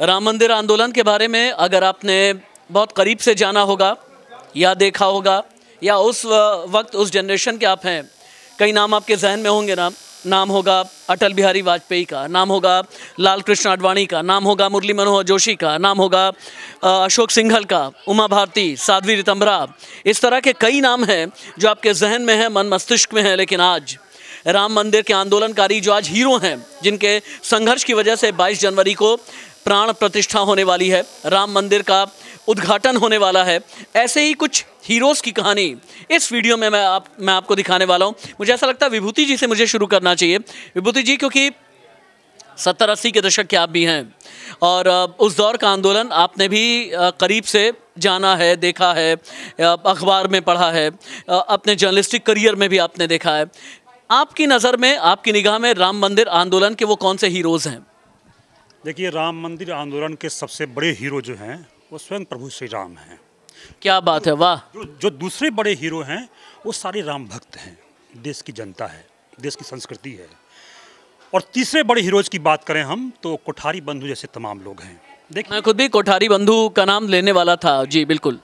राम मंदिर आंदोलन के बारे में अगर आपने बहुत करीब से जाना होगा या देखा होगा या उस वक्त उस जनरेशन के आप हैं कई नाम आपके जहन में होंगे ना नाम होगा अटल बिहारी वाजपेयी का नाम होगा लाल कृष्ण आडवाणी का नाम होगा मुरली मनोहर जोशी का नाम होगा अशोक सिंघल का उमा भारती साध्वी रितंबरा इस तरह के कई नाम हैं जो आपके जहन में हैं मन मस्तिष्क में हैं लेकिन आज राम मंदिर के आंदोलनकारी जो आज हीरो हैं जिनके संघर्ष की वजह से 22 जनवरी को प्राण प्रतिष्ठा होने वाली है राम मंदिर का उद्घाटन होने वाला है ऐसे ही कुछ हीरोज़ की कहानी इस वीडियो में मैं आप मैं आपको दिखाने वाला हूँ मुझे ऐसा लगता है विभूति जी से मुझे शुरू करना चाहिए विभूति जी क्योंकि सत्तर अस्सी के दशक के आप भी हैं और उस दौर का आंदोलन आपने भी करीब से जाना है देखा है अखबार में पढ़ा है अपने जर्नलिस्टिक करियर में भी आपने देखा है आपकी नज़र में आपकी निगाह में राम मंदिर आंदोलन के वो कौन से हीरोज़ हैं देखिए राम मंदिर आंदोलन के सबसे बड़े हीरो जो हैं वो स्वयं प्रभु श्री राम हैं क्या बात है वाह जो, जो दूसरे बड़े हीरो हैं वो सारे राम भक्त हैं देश की जनता है देश की संस्कृति है और तीसरे बड़े हीरोज की बात करें हम तो कोठारी बंधु जैसे तमाम लोग हैं देखिए मैं खुद भी कोठारी बंधु का नाम लेने वाला था जी बिल्कुल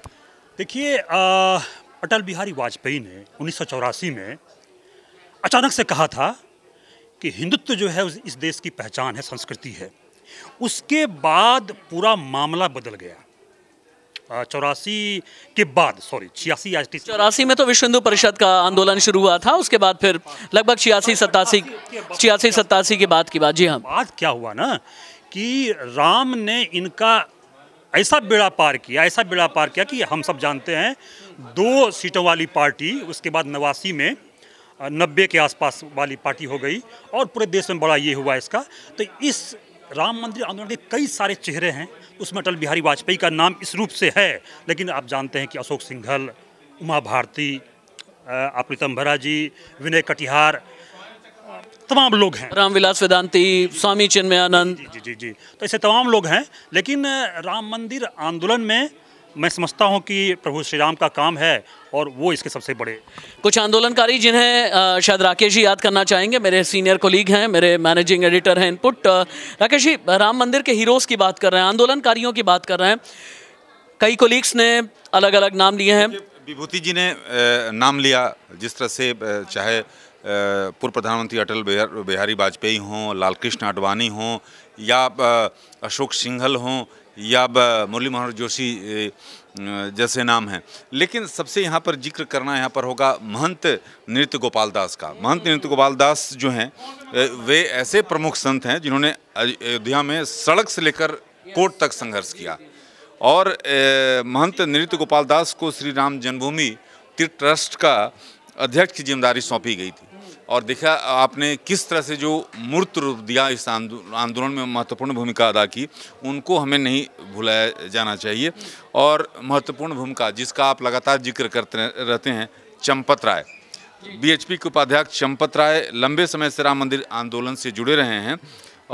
देखिए अटल बिहारी वाजपेयी ने उन्नीस में अचानक से कहा था कि हिंदुत्व जो है इस देश की पहचान है संस्कृति है उसके बाद पूरा मामला बदल गया चौरासी के बाद सॉरी छियासी आज चौरासी में तो विश्व हिंदू परिषद का आंदोलन शुरू हुआ था उसके बाद फिर लगभग छियासी सतासी छियासी सतासी के बाद की बात जी हाँ बात क्या हुआ ना कि राम ने इनका ऐसा बेड़ा पार किया ऐसा बेड़ा पार किया कि हम सब जानते हैं दो सीटों वाली पार्टी उसके बाद नवासी में नब्बे के आसपास वाली पार्टी हो गई और पूरे देश में बड़ा ये हुआ इसका तो इस राम मंदिर आंदोलन के कई सारे चेहरे हैं उसमें अटल बिहारी वाजपेयी का नाम इस रूप से है लेकिन आप जानते हैं कि अशोक सिंघल उमा भारती अप्रीतम भरा जी विनय कटिहार तमाम लोग हैं रामविलास वेदांति स्वामी चिन्मयानंद जी जी जी तो ऐसे तमाम लोग हैं लेकिन राम मंदिर आंदोलन में मैं समझता हूं कि प्रभु श्री राम का काम है और वो इसके सबसे बड़े कुछ आंदोलनकारी जिन्हें शायद राकेश जी याद करना चाहेंगे मेरे सीनियर कोलीग हैं मेरे मैनेजिंग एडिटर हैं इनपुट राकेश जी राम मंदिर के हीरोज़ की बात कर रहे हैं आंदोलनकारियों की बात कर रहे हैं कई कोलीग्स ने अलग अलग नाम लिए हैं विभूति जी ने नाम लिया जिस तरह से चाहे पूर्व प्रधानमंत्री अटल बिहारी वाजपेयी हों लाल कृष्ण आडवाणी हों या अशोक सिंघल हों या मुरली मनोहर जोशी जैसे नाम हैं लेकिन सबसे यहाँ पर जिक्र करना यहाँ पर होगा महंत नृत्य गोपाल दास का महंत नृत्य गोपाल दास जो हैं वे ऐसे प्रमुख संत हैं जिन्होंने अयोध्या में सड़क से लेकर कोर्ट तक संघर्ष किया और महंत नृत्य गोपाल दास को श्री राम जन्मभूमि तीर्थ ट्रस्ट का अध्यक्ष की जिम्मेदारी सौंपी गई थी और देखा आपने किस तरह से जो मूर्त रूप दिया इस आंदोलन में महत्वपूर्ण भूमिका अदा की उनको हमें नहीं भुलाया जाना चाहिए और महत्वपूर्ण भूमिका जिसका आप लगातार जिक्र करते रहते हैं चंपत राय बीएचपी के उपाध्यक्ष चंपत राय लंबे समय से राम मंदिर आंदोलन से जुड़े रहे हैं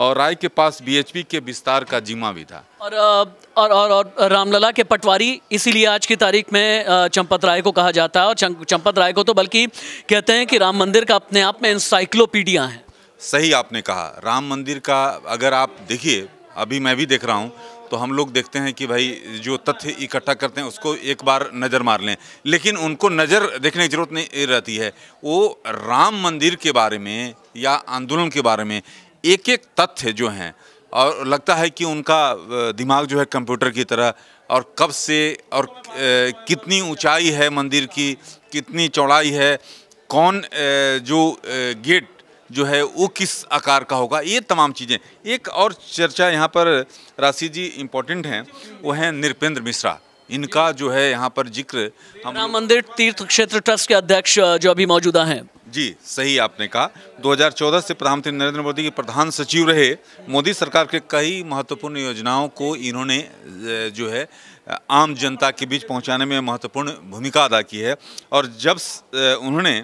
और राय के पास बीएचपी के विस्तार का जिम्मा भी था और और और, और रामलला के पटवारी इसीलिए आज की तारीख में चंपत राय को कहा जाता है और चंपत राय को तो बल्कि कहते हैं कि राम मंदिर का अपने आप में इंसाइक्लोपीडिया है सही आपने कहा राम मंदिर का अगर आप देखिए अभी मैं भी देख रहा हूँ तो हम लोग देखते हैं कि भाई जो तथ्य इकट्ठा करते हैं उसको एक बार नज़र मार लें लेकिन उनको नज़र देखने की ज़रूरत नहीं रहती है वो राम मंदिर के बारे में या आंदोलन के बारे में एक एक तथ्य जो हैं और लगता है कि उनका दिमाग जो है कंप्यूटर की तरह और कब से और कितनी ऊंचाई है मंदिर की कितनी चौड़ाई है कौन जो गेट जो है वो किस आकार का होगा ये तमाम चीज़ें एक और चर्चा यहाँ पर राशि जी इम्पोर्टेंट हैं वो हैं नृपेंद्र मिश्रा इनका जो है यहाँ पर जिक्र हम राम मंदिर तीर्थ क्षेत्र ट्रस्ट के अध्यक्ष जो अभी मौजूदा हैं जी सही आपने कहा 2014 से प्रधानमंत्री नरेंद्र मोदी के प्रधान सचिव रहे मोदी सरकार के कई महत्वपूर्ण योजनाओं को इन्होंने जो है आम जनता के बीच पहुंचाने में महत्वपूर्ण भूमिका अदा की है और जब उन्होंने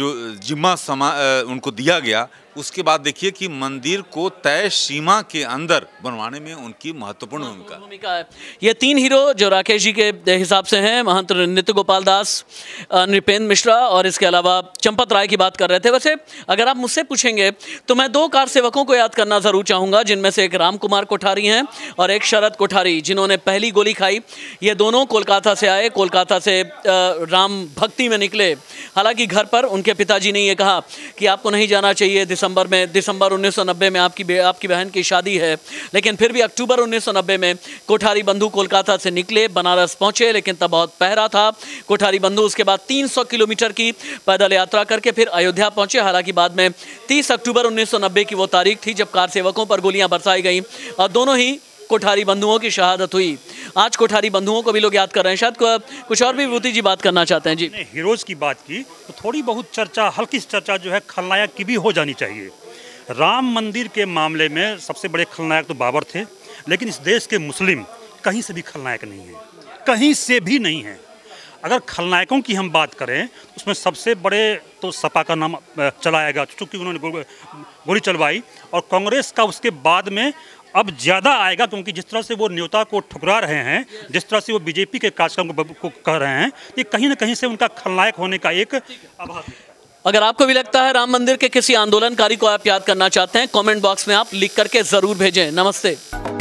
जो जिम्मा समा उनको दिया गया उसके बाद देखिए कि मंदिर को तय सीमा के अंदर बनवाने में उनकी महत्वपूर्ण भूमिका ये तीन हीरो जो राकेश जी के हिसाब से हैं महंत नित्य गोपाल दास नृपेंद्र मिश्रा और इसके अलावा चंपत राय की बात कर रहे थे वैसे अगर आप मुझसे पूछेंगे तो मैं दो कार सेवकों को याद करना ज़रूर चाहूंगा जिनमें से एक राम कुमार कोठारी हैं और एक शरद कोठारी जिन्होंने पहली गोली खाई ये दोनों कोलकाता से आए कोलकाता से राम भक्ति में निकले हालांकि घर पर उनके पिताजी ने यह कहा कि आपको नहीं जाना चाहिए दिसंबर दिसंबर में दिसंबर 1990 में आपकी आपकी बहन की शादी है लेकिन फिर भी अक्टूबर 1990 में कोठारी बंधु कोलकाता से निकले बनारस पहुंचे लेकिन तब बहुत पहरा था कोठारी बंधु उसके बाद 300 किलोमीटर की पैदल यात्रा करके फिर अयोध्या पहुंचे हालांकि बाद में 30 अक्टूबर 1990 की वो तारीख थी जब कार सेवकों पर गोलियां बरसाई गई और दोनों ही कोठारी बंधुओं की शहादत हुई आज कोठारी बंधुओं को भी लोग याद कर रहे हैं शायद कुछ और भी विभूति जी बात करना चाहते हैं जी हीरोज़ की बात की तो थोड़ी बहुत चर्चा हल्की चर्चा जो है खलनायक की भी हो जानी चाहिए राम मंदिर के मामले में सबसे बड़े खलनायक तो बाबर थे लेकिन इस देश के मुस्लिम कहीं से भी खलनायक नहीं है कहीं से भी नहीं है अगर खलनायकों की हम बात करें तो उसमें सबसे बड़े तो सपा का नाम चलाएगा चूँकि उन्होंने गोली चलवाई और कांग्रेस का उसके बाद में अब ज़्यादा आएगा तो क्योंकि जिस तरह से वो न्योता को ठुकरा रहे हैं जिस तरह से वो बीजेपी के कार्यक्रम को कह रहे हैं ये कहीं ना कहीं से उनका खलनायक होने का एक आभास अगर आपको भी लगता है राम मंदिर के किसी आंदोलनकारी को आप याद करना चाहते हैं कमेंट बॉक्स में आप लिख करके ज़रूर भेजें नमस्ते